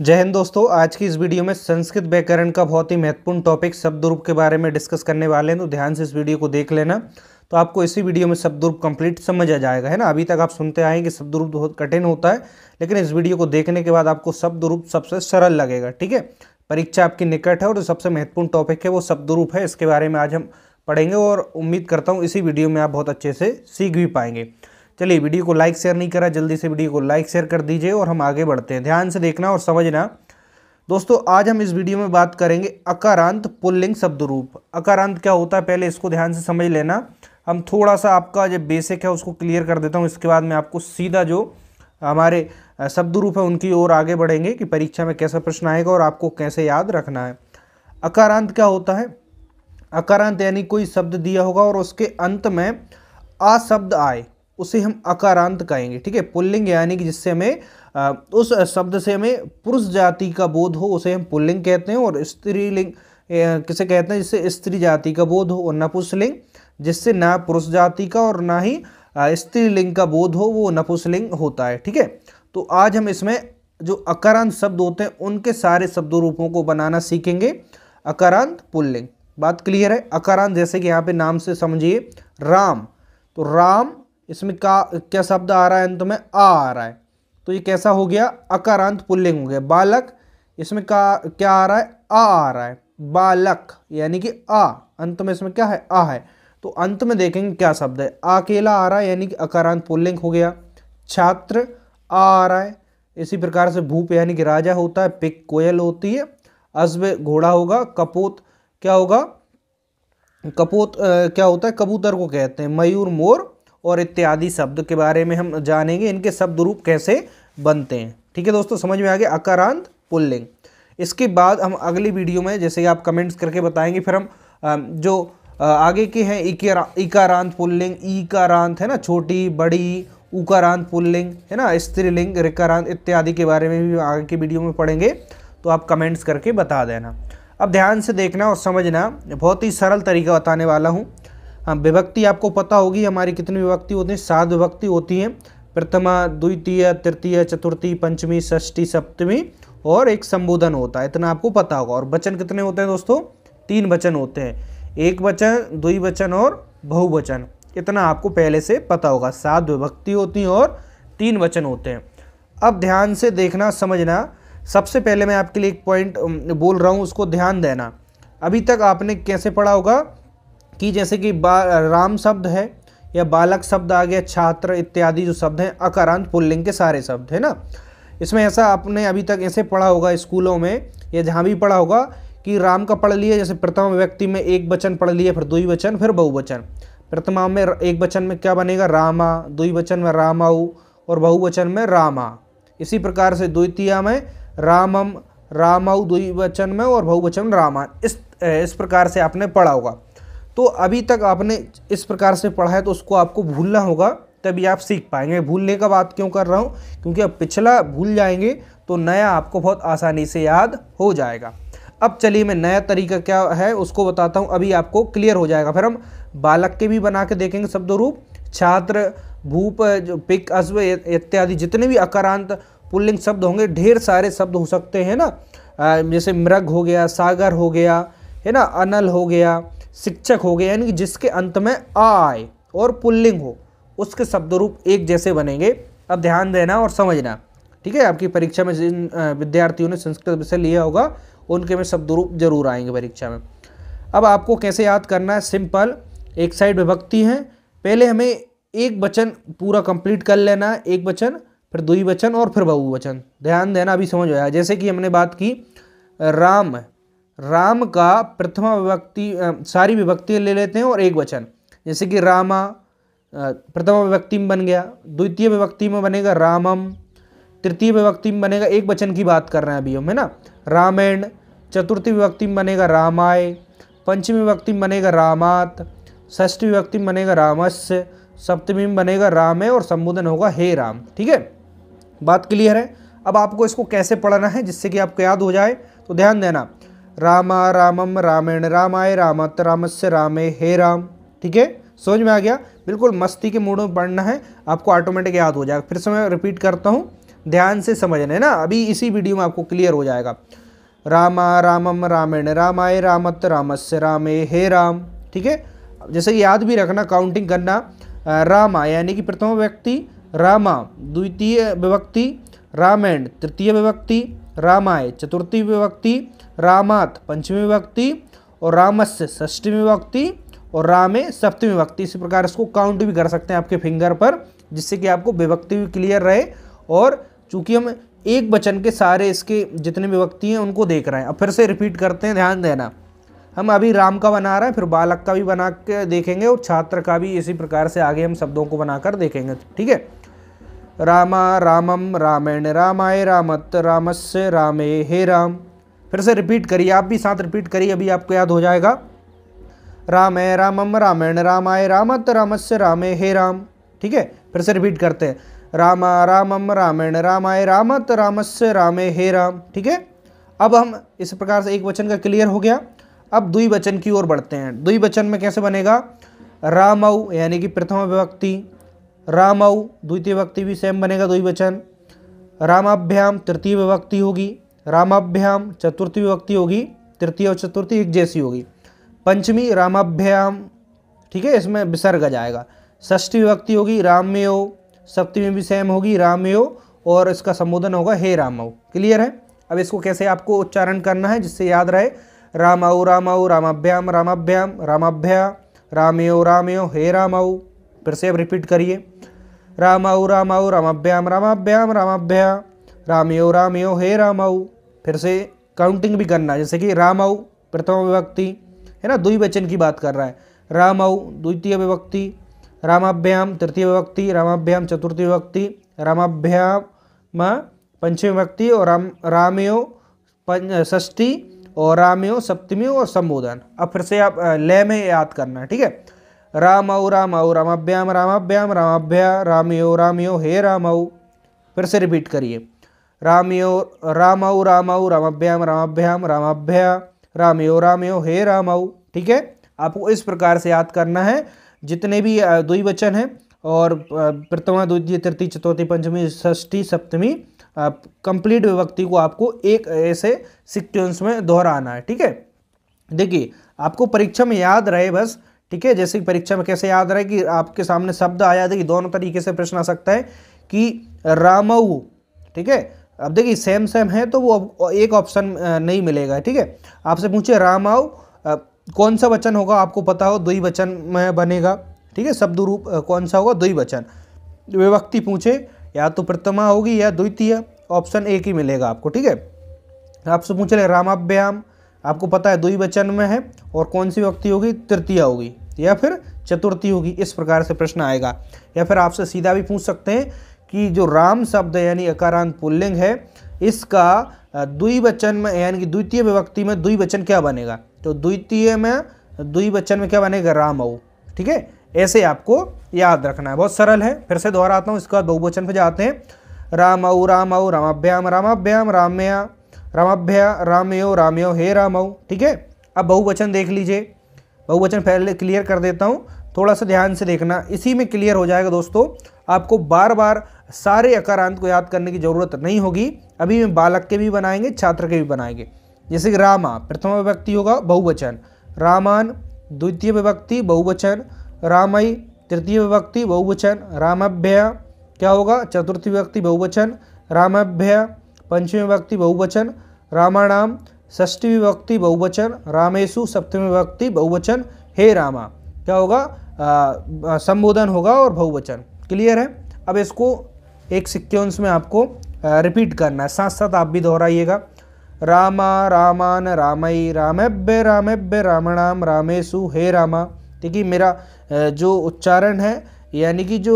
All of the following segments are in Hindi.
जय हिंद दोस्तों आज की इस वीडियो में संस्कृत व्याकरण का बहुत ही महत्वपूर्ण टॉपिक शब्द रूप के बारे में डिस्कस करने वाले हैं तो ध्यान से इस वीडियो को देख लेना तो आपको इसी वीडियो में शब्द रूप कंप्लीट समझ आ जाएगा है ना अभी तक आप सुनते आए कि शब्द रूप बहुत कठिन होता है लेकिन इस वीडियो को देखने के बाद आपको शब्द रूप सबसे सरल लगेगा ठीक है परीक्षा आपकी निकट है और जो सबसे महत्वपूर्ण टॉपिक है वो शब्द रूप है इसके बारे में आज हम पढ़ेंगे और उम्मीद करता हूँ इसी वीडियो में आप बहुत अच्छे से सीख भी पाएंगे चलिए वीडियो को लाइक शेयर नहीं करा जल्दी से वीडियो को लाइक शेयर कर दीजिए और हम आगे बढ़ते हैं ध्यान से देखना और समझना दोस्तों आज हम इस वीडियो में बात करेंगे अकारांत पुल्लिंग शब्द रूप अकारांत क्या होता है पहले इसको ध्यान से समझ लेना हम थोड़ा सा आपका जो बेसिक है उसको क्लियर कर देता हूँ इसके बाद मैं आपको सीधा जो हमारे शब्द रूप है उनकी ओर आगे बढ़ेंगे कि परीक्षा में कैसा प्रश्न आएगा और आपको कैसे याद रखना है अकारांत क्या होता है अकारांत यानी कोई शब्द दिया होगा और उसके अंत में आ शब्द आए उसे हम अकारांत कहेंगे ठीक है पुल्लिंग यानी कि जिससे हमें उस शब्द से हमें पुरुष जाति का बोध हो उसे हम पुल्लिंग कहते हैं और स्त्रीलिंग किसे कहते हैं जिससे स्त्री जाति का बोध हो और नपुंसलिंग जिससे ना पुरुष जाति का और ना ही स्त्रीलिंग का बोध हो वो नपुंसलिंग होता है ठीक है तो आज हम इसमें जो अकारांत शब्द होते हैं उनके सारे शब्द रूपों को बनाना सीखेंगे अकारांत पुल्लिंग बात क्लियर है अकारांत जैसे कि यहाँ पे नाम से समझिए राम तो राम इसमें का क्या शब्द आ रहा है अंत में आ आ रहा है तो ये कैसा हो गया अकारांत पुल्लिंग हो गया बालक इसमें का क्या आ रहा है आ आ रहा है बालक यानी कि आ अंत में इसमें क्या है आ है तो अंत में देखेंगे क्या शब्द है अकेला आ रहा है यानी कि अकारांत पुल्लिंग हो गया छात्र आ आ रहा है इसी प्रकार से भूप यानी कि राजा होता है पिक कोयल होती है अश्व घोड़ा होगा कपोत क्या होगा कपोत आ, क्या होता है कबूतर को कहते हैं मयूर मोर और इत्यादि शब्द के बारे में हम जानेंगे इनके शब्द रूप कैसे बनते हैं ठीक है दोस्तों समझ में आ गया अकारांत पुल्लिंग इसके बाद हम अगली वीडियो में जैसे कि आप कमेंट्स करके बताएंगे फिर हम जो आगे के हैं इकारांत पुल्लिंग इकारांत है ना छोटी बड़ी उकारांत पुल्लिंग है ना स्त्रीलिंग रिकारांत इत्यादि के बारे में भी आगे की वीडियो में पढ़ेंगे तो आप कमेंट्स करके बता देना अब ध्यान से देखना और समझना बहुत ही सरल तरीका बताने वाला हूँ हाँ, विभक्ति आपको पता होगी हमारी कितनी विभक्ति होती है सात विभक्ति होती हैं प्रथमा द्वितीय तृतीय चतुर्थी पंचमी षष्ठी सप्तमी और एक संबोधन होता है इतना आपको पता होगा और वचन कितने होते हैं दोस्तों तीन वचन होते हैं एक वचन द्विवचन और बहुवचन इतना आपको पहले से पता होगा सात विभक्ति होती हैं और तीन वचन होते हैं अब ध्यान से देखना समझना सबसे पहले मैं आपके लिए एक पॉइंट बोल रहा हूँ उसको ध्यान देना अभी तक आपने कैसे पढ़ा होगा कि जैसे कि राम शब्द है या बालक शब्द आ गया छात्र इत्यादि जो शब्द हैं अकारांत पुल्लिंग के सारे शब्द है ना इसमें ऐसा आपने अभी तक ऐसे पढ़ा होगा स्कूलों में या जहाँ भी पढ़ा होगा कि राम का पढ़ लिया जैसे प्रथम व्यक्ति में एक वचन पढ़ लिया फिर वचन फिर बहुवचन प्रथमा में एक वचन में क्या बनेगा रामा वचन में रामाऊ और बहुवचन में रामा इसी प्रकार से द्वितीय में रामम रामाऊ द्विवचन में और बहुवचन रामा इस इस प्रकार से आपने पढ़ा होगा तो अभी तक आपने इस प्रकार से पढ़ा है तो उसको आपको भूलना होगा तभी आप सीख पाएंगे भूलने का बात क्यों कर रहा हूँ क्योंकि अब पिछला भूल जाएंगे तो नया आपको बहुत आसानी से याद हो जाएगा अब चलिए मैं नया तरीका क्या है उसको बताता हूँ अभी आपको क्लियर हो जाएगा फिर हम बालक के भी बना के देखेंगे शब्द रूप छात्र भूप जो पिक अश्व इत्यादि जितने भी अकारांत पुल्लिंग शब्द होंगे ढेर सारे शब्द हो सकते हैं ना जैसे मृग हो गया सागर हो गया है ना अनल हो गया शिक्षक हो गए यानी कि जिसके अंत में आ आए और पुल्लिंग हो उसके शब्द रूप एक जैसे बनेंगे अब ध्यान देना और समझना ठीक है आपकी परीक्षा में जिन विद्यार्थियों ने संस्कृत विषय लिया होगा उनके में शब्द रूप जरूर आएंगे परीक्षा में अब आपको कैसे याद करना है सिंपल एक साइड विभक्ति है पहले हमें एक वचन पूरा कंप्लीट कर लेना है एक वचन फिर दुई वचन और फिर बहुवचन ध्यान देना अभी समझ आया जैसे कि हमने बात की राम राम का प्रथमा विभक्ति सारी विभक्ति ले लेते हैं और एक वचन जैसे कि रामा प्रथम विभक्ति में बन गया द्वितीय विभक्ति में बनेगा रामम तृतीय विभक्ति में बनेगा एक वचन की बात कर रहे हैं अभी हम है ना रामायण चतुर्थी विभक्ति में बनेगा रामाय पंचमी विभक्ति में बनेगा रामात षष्ठी विभक्ति में बनेगा रामस्य सप्तमी में बनेगा राम है और संबोधन होगा हे राम ठीक है बात क्लियर है अब आपको इसको कैसे पढ़ना है जिससे कि आपको याद हो जाए तो ध्यान देना रामा रामम रामेण रामाय रामत रामस्य रामे हे राम ठीक है समझ में आ गया बिल्कुल मस्ती के मूड में पढ़ना है आपको ऑटोमेटिक याद हो जाएगा फिर से मैं रिपीट करता हूँ ध्यान से समझना है ना अभी इसी वीडियो में आपको क्लियर हो जाएगा रामा रामम रामेण रामाय रामत रामस्य रामे हे राम ठीक है जैसे याद भी रखना काउंटिंग करना रामा यानी कि प्रथम व्यक्ति रामा द्वितीय विभक्ति रामेण तृतीय विभक्ति रामाय चतुर्थी विभक्ति रामात पंचमी विभक्ति और रामस्य षष्ठीवी विभक्ति और रामे सप्तमी विभक्ति इसी प्रकार इसको काउंट भी कर सकते हैं आपके फिंगर पर जिससे कि आपको विभक्ति भी क्लियर रहे और चूंकि हम एक वचन के सारे इसके जितने विभक्ति हैं उनको देख रहे हैं अब फिर से रिपीट करते हैं ध्यान देना हम अभी राम का बना रहे हैं फिर बालक का भी बना के देखेंगे और छात्र का भी इसी प्रकार से आगे हम शब्दों को बनाकर देखेंगे ठीक है रामा रामम रामेण रामाय रामत रामस्य रामे हे राम फिर से रिपीट करिए आप भी साथ रिपीट करिए अभी आपको याद हो जाएगा राम है रामम रामायण रामाय रामत रामस्य रामे हे राम ठीक है फिर से रिपीट करते हैं रामा रामम रामायण रामाय रामत रामस्य रामे हे राम ठीक है अब हम इस प्रकार से एक वचन का क्लियर हो गया अब दुई वचन की ओर बढ़ते हैं दुई वचन में कैसे बनेगा रामऊ यानी कि प्रथम विभक्ति रामऊ द्वितीय विभक्ति भी सेम बनेगा दुई वचन रामाभ्याम तृतीय विभक्ति होगी रामाभ्याम चतुर्थी विभक्ति होगी तृतीय और चतुर्थी एक जैसी होगी पंचमी रामाभ्याम ठीक है इसमें विसर्ग आ जाएगा षष्ठी विभक्ति होगी राम्यो सप्तमी भी सेम होगी राम्यो और इसका संबोधन होगा हे रामव क्लियर है अब इसको कैसे आपको उच्चारण करना है जिससे याद रहे रामाऊ रामाऊ रामाभ्याम रामाभ्याम रामाभ्या रामयो रामयो हे रामाऊ फिर से आप रिपीट करिए रामाऊ रामाऊ रामाभ्याम रामाभ्याम रामाभ्या रामयो रामयो हे रामाऊ फिर से काउंटिंग भी करना जैसे कि राम आऊ प्रथम विभक्ति है ना दुई वचन की बात कर रहा है राम आऊ द्वितीय विभक्ति रामाभ्याम तृतीय विभक्ति रामाभ्याम चतुर्थी विभक्ति रामाभ्याम पंचमी विभक्ति और राम रामयो ष्ठी और रामयो सप्तमी और संबोधन अब फिर से आप लय में याद करना ठीक है राम आऊ राम आऊ रामाभ्याम रामाभ्याम रामाभ्या रामयो रामयो हे राम फिर से रिपीट करिए रामयो रामऊ रामऊ रामाभ्याम रामाभ्याम रामाभ्या रामयो रामयो हे रामऊ ठीक है आपको इस प्रकार से याद करना है जितने भी दुई वचन हैं और प्रथमा द्वितीय तृतीय चतुर्थी पंचमी षष्ठी सप्तमी कंप्लीट विभक्ति को आपको एक ऐसे सिक्वेंस में दोहराना है ठीक है देखिए आपको परीक्षा में याद रहे बस ठीक है जैसे परीक्षा में कैसे याद रहे कि आपके सामने शब्द आया देखिए दोनों तरीके से प्रश्न आ सकता है कि रामऊ ठीक है अब देखिए सेम सेम है तो वो एक ऑप्शन नहीं मिलेगा ठीक है आपसे पूछे राम आओ कौन सा वचन होगा आपको पता हो द्वि वचन में बनेगा ठीक है शब्द रूप कौन सा होगा द्वि वचन विभक्ति पूछे या तो प्रथमा होगी या द्वितीय ऑप्शन एक ही मिलेगा आपको ठीक है आपसे पूछ ले रामाभ्याम आपको पता है द्वि वचन में है और कौन सी व्यक्ति होगी तृतीय होगी या फिर चतुर्थी होगी इस प्रकार से प्रश्न आएगा या फिर आपसे सीधा भी पूछ सकते हैं कि जो राम शब्द यानी अकारांत पुल्लिंग है इसका द्विवचन में यानी कि द्वितीय विभक्ति में द्विवचन क्या बनेगा तो द्वितीय में द्विवचन में क्या बनेगा राम औ ठीक है ऐसे आपको याद रखना है बहुत सरल है फिर से दोहरा आता हूँ इसके बाद बहुवचन पर जाते हैं राम औ राम औ रामाभ्याम रामाभ्याम राम्या रामाभ्या राम्यो राम्यो हे राम औ ठीक है अब बहुवचन देख लीजिए बहुवचन पहले क्लियर कर देता हूँ थोड़ा सा ध्यान से देखना इसी में क्लियर हो जाएगा दोस्तों आपको बार बार सारे अकारांत को याद करने की ज़रूरत नहीं होगी अभी हम बालक के भी बनाएंगे छात्र के भी बनाएंगे जैसे कि रामा प्रथम विभक्ति होगा बहुवचन रामान द्वितीय विभक्ति बहुवचन रामई तृतीय विभक्ति बहुवचन रामभ्य क्या होगा चतुर्थी विभक्ति बहुवचन रामभ्य पंचमी विभक्ति बहुवचन रामाणाम षष्ठी विभक्ति बहुवचन रामेशु सप्तमी विभक्ति बहुवचन हे रामा क्या होगा संबोधन होगा और बहुवचन क्लियर है अब इसको एक सिक्वेंस में आपको रिपीट करना है साथ साथ आप भी दोहराइएगा रामा रामान रामई रामेब्य रामेब्य रामणाम रामेशु हे रामा ठीक है मेरा जो उच्चारण है यानी कि जो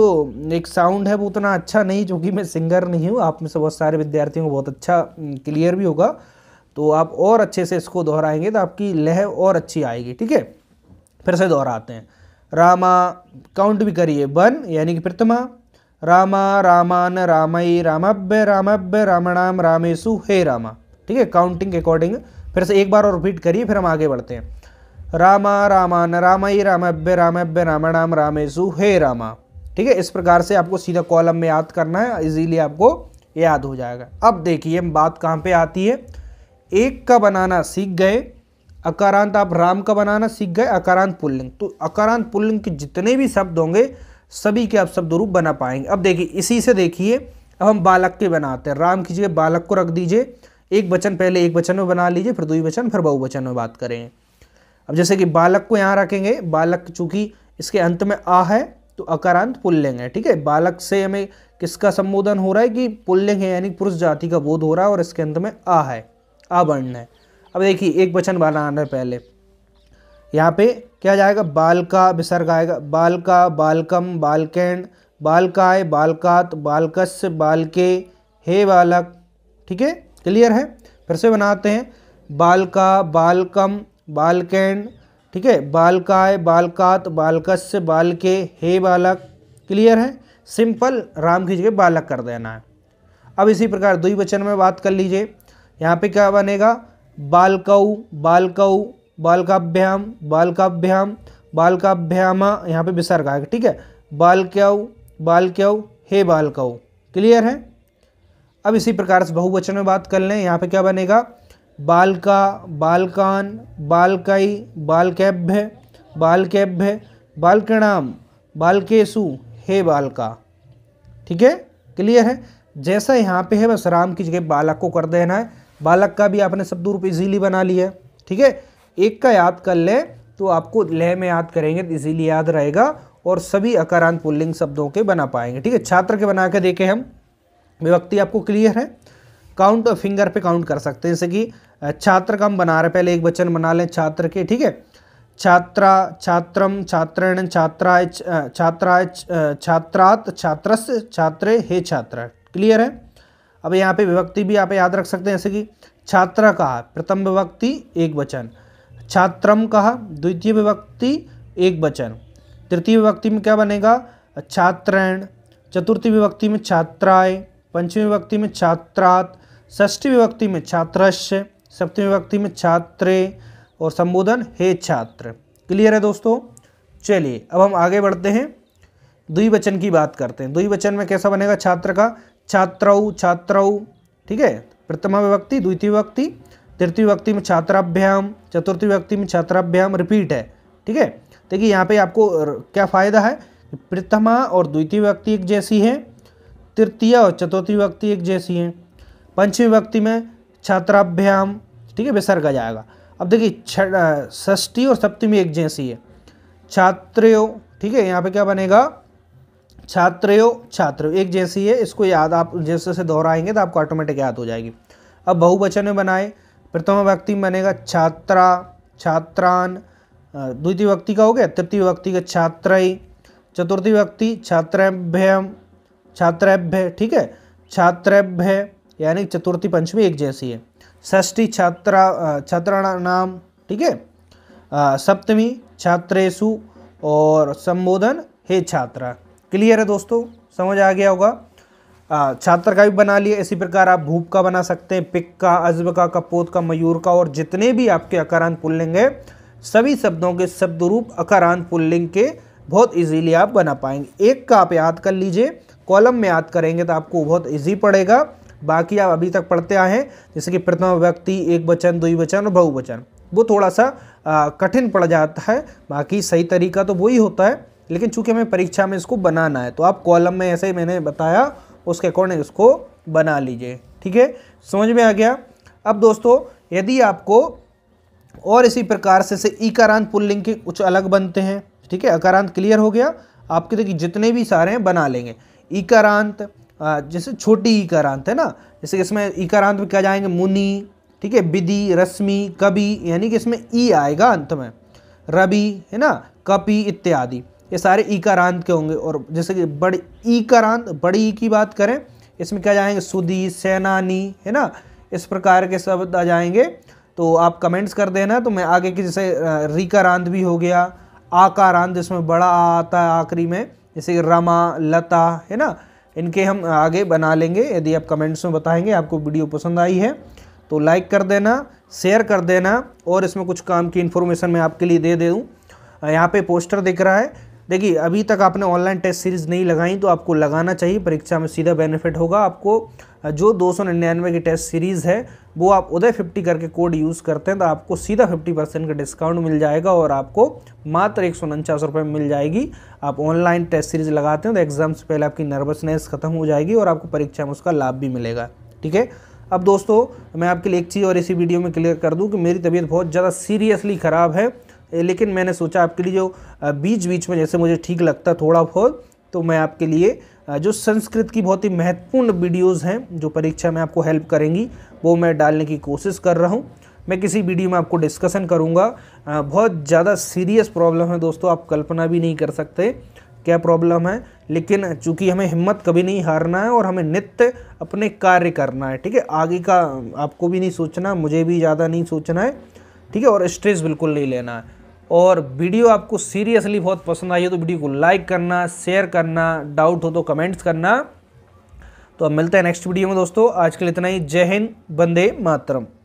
एक साउंड है वो उतना अच्छा नहीं चूँकि मैं सिंगर नहीं हूँ आप में से बहुत सारे विद्यार्थियों को बहुत अच्छा क्लियर भी होगा तो आप और अच्छे से इसको दोहराएंगे तो आपकी लह और अच्छी आएगी ठीक है फिर से दोहराते हैं रामा काउंट भी करिए वन यानी कि प्रतिमा रामा रामान रामई रामभ्य रामभ्य रामणाम रामेशु हे रामा ठीक है काउंटिंग के अकॉर्डिंग फिर से एक बार और रिपीट करिए फिर हम आगे बढ़ते हैं रामा रामान रामई रामभ्य रामभ्य रामणाम रामेशु हे रामा ठीक है इस प्रकार से आपको सीधा कॉलम में याद करना है इजीली आपको याद हो जाएगा अब देखिए हम बात कहाँ पे आती है एक का बनाना सीख गए अकारांत आप राम का बनाना सीख गए अकारांत पुल्लिंग तो अकारांत पुल्लिंग के जितने भी शब्द होंगे सभी के आप शब्द रूप बना पाएंगे अब देखिए इसी से देखिए अब हम बालक के बनाते हैं राम कीजिए बालक को रख दीजिए एक वचन पहले एक वचन में बना लीजिए फिर वचन फिर बहुवचन में बात करें अब जैसे कि बालक को यहाँ रखेंगे बालक चूंकि इसके अंत में आ है तो अकारांत पुल्लिंग है ठीक है बालक से हमें किसका संबोधन हो रहा है कि पुल्लिंग है यानी पुरुष जाति का बोध हो रहा है और इसके अंत में आ है आवर्ण है अब देखिए एक वचन बनाना है पहले यहाँ पे क्या जाएगा बाल का विसर्ग आएगा बाल का बालकम बालकैंड बालकाय बालकात बालकस्य बालके हे बालक ठीक है क्लियर है फिर से बनाते हैं बालका बालकम बालकैंड ठीक है बालकाय बालकात बालकस्य बालके हे बालक क्लियर है सिंपल राम की जगह बालक कर देना है अब इसी प्रकार द्विवचन में बात कर लीजिए यहाँ पे क्या बनेगा बालकऊ बालकऊ बालकाभ्याम बालकाभ्याम बालकाभ्यामा यहाँ पे विसर्ग आएगा ठीक है बालक्यव बालक्यव हे बालकव क्लियर है अब इसी प्रकार से बहुवचन में बात कर लें यहाँ पे क्या बनेगा बालका बालकान बालकाई बालकैभ्य बालकैभ्य बालकणाम बालकेशु हे बालका ठीक है क्लियर है जैसा यहाँ पे है बस राम की जगह बालक को कर देना है बालक का भी आपने शब्द रूप इजीली बना लिया है ठीक है एक का याद कर ले तो आपको लह में याद करेंगे तो इजीली याद रहेगा और सभी अकारांत पुल्लिंग शब्दों के बना पाएंगे ठीक है छात्र के बना के देखें हम विभक्ति आपको क्लियर है काउंट और फिंगर पे काउंट कर सकते हैं जैसे कि छात्र का हम बना रहे पहले एक वचन बना लें छात्र के ठीक है छात्रा छात्रम छात्रण छात्राय छात्राय छात्रात छात्रस छात्र हे छात्र क्लियर है अब यहाँ पे विभक्ति भी आप याद रख सकते हैं जैसे कि छात्रा का प्रथम विभक्ति एक वचन छात्रम कहा द्वितीय विभक्ति एक वचन तृतीय विभक्ति में क्या बनेगा छात्रण चतुर्थी विभक्ति में छात्राय पंचमी विभक्ति में छात्रात षष्ठी विभक्ति में छात्रस्य सप्तमी विभक्ति में छात्रे और संबोधन हे छात्र क्लियर है दोस्तों चलिए अब हम आगे बढ़ते हैं द्विवचन की बात करते हैं द्विवचन में कैसा बनेगा छात्र का छात्रऊ छात्रऊ ठीक है प्रथमा विभक्ति द्वितीय विभक्ति तृतीय व्यक्ति में छात्राभ्याम चतुर्थी व्यक्ति में छात्राभ्याम रिपीट है ठीक है देखिए यहाँ पे आपको क्या फ़ायदा है प्रथमा और द्वितीय व्यक्ति एक जैसी है तृतीय और चतुर्थी व्यक्ति एक जैसी है पंचवी व्यक्ति में छात्राभ्याम ठीक है विसर्ग आ जाएगा अब देखिए छठी और सप्तमी एक जैसी है छात्रो ठीक है यहाँ पे क्या बनेगा छात्रो छात्र एक जैसी है इसको याद आप जैसे जैसे दोहराएंगे तो आपको ऑटोमेटिक याद हो जाएगी अब बहुवचन में बनाए प्रथम व्यक्ति में बनेगा छात्रा छात्रान द्वितीय व्यक्ति का हो गया तृतीय व्यक्ति का छात्राई चतुर्थी व्यक्ति छात्रभ्यम छात्रेभ्य ठीक है छात्रभ्य यानी चतुर्थी पंचमी एक जैसी है षष्ठी छात्रा छात्रा नाम ठीक है सप्तमी छात्रेशु और संबोधन हे छात्रा क्लियर है दोस्तों समझ आ गया होगा छात्र का भी बना लिए इसी प्रकार आप भूप का बना सकते हैं पिक का अजब का कपोत का मयूर का और जितने भी आपके अकारांत पुल्लिंग है सभी शब्दों के शब्द रूप अकारांत पुल्लिंग के बहुत इजीली आप बना पाएंगे एक का आप याद कर लीजिए कॉलम में याद करेंगे तो आपको बहुत ईजी पड़ेगा बाकी आप अभी तक पढ़ते आए हैं जैसे कि प्रथम व्यक्ति एक वचन दुई वचन और बहुवचन वो थोड़ा सा कठिन पड़ जाता है बाकी सही तरीका तो वही होता है लेकिन चूंकि हमें परीक्षा में इसको बनाना है तो आप कॉलम में ऐसे ही मैंने बताया उसके अकॉर्डिंग उसको बना लीजिए ठीक है समझ में आ गया अब दोस्तों यदि आपको और इसी प्रकार से से इकारांत पुल्लिंग के कुछ अलग बनते हैं ठीक है अकारांत क्लियर हो गया आपके देखिए जितने भी सारे हैं बना लेंगे इकारांत जैसे छोटी इकारांत है ना जैसे इसमें इकारांत में क्या जाएंगे मुनि ठीक है विधि रश्मि कवि यानी कि इसमें ई आएगा अंत में रवि है ना कपि इत्यादि ये सारे रांत के होंगे और जैसे कि बड़ी रांत बड़ी ई की बात करें इसमें क्या जाएंगे सुदी सेनानी है ना इस प्रकार के शब्द आ जाएंगे तो आप कमेंट्स कर देना तो मैं आगे की जैसे रांत भी हो गया रांत जिसमें बड़ा आ आता है आखिरी में जैसे कि रमा लता है ना इनके हम आगे बना लेंगे यदि आप कमेंट्स में बताएंगे आपको वीडियो पसंद आई है तो लाइक कर देना शेयर कर देना और इसमें कुछ काम की इन्फॉर्मेशन मैं आपके लिए दे दूँ यहाँ पे पोस्टर दिख रहा है देखिए अभी तक आपने ऑनलाइन टेस्ट सीरीज़ नहीं लगाई तो आपको लगाना चाहिए परीक्षा में सीधा बेनिफिट होगा आपको जो दो सौ निन्यानवे की टेस्ट सीरीज़ है वो आप उदय फिफ्टी करके कोड यूज़ करते हैं तो आपको सीधा फिफ्टी परसेंट का डिस्काउंट मिल जाएगा और आपको मात्र एक सौ उनचास रुपये मिल जाएगी आप ऑनलाइन टेस्ट सीरीज़ लगाते हैं तो एग्ज़ाम से पहले आपकी नर्वसनेस खत्म हो जाएगी और आपको परीक्षा में उसका लाभ भी मिलेगा ठीक है अब दोस्तों मैं आपके लिए एक चीज़ और इसी वीडियो में क्लियर कर दूँ कि मेरी तबीयत बहुत ज़्यादा सीरियसली ख़राब है लेकिन मैंने सोचा आपके लिए जो बीच बीच में जैसे मुझे ठीक लगता थोड़ा बहुत तो मैं आपके लिए जो संस्कृत की बहुत ही महत्वपूर्ण वीडियोज़ हैं जो परीक्षा में आपको हेल्प करेंगी वो मैं डालने की कोशिश कर रहा हूँ मैं किसी वीडियो में आपको डिस्कशन करूँगा बहुत ज़्यादा सीरियस प्रॉब्लम है दोस्तों आप कल्पना भी नहीं कर सकते क्या प्रॉब्लम है लेकिन चूंकि हमें हिम्मत कभी नहीं हारना है और हमें नित्य अपने कार्य करना है ठीक है आगे का आपको भी नहीं सोचना मुझे भी ज़्यादा नहीं सोचना है ठीक है और स्ट्रेस बिल्कुल नहीं लेना है और वीडियो आपको सीरियसली बहुत पसंद आई हो तो वीडियो को लाइक करना शेयर करना डाउट हो तो कमेंट्स करना तो अब मिलते हैं नेक्स्ट वीडियो में दोस्तों आज के लिए इतना ही जय हिंद बंदे मातरम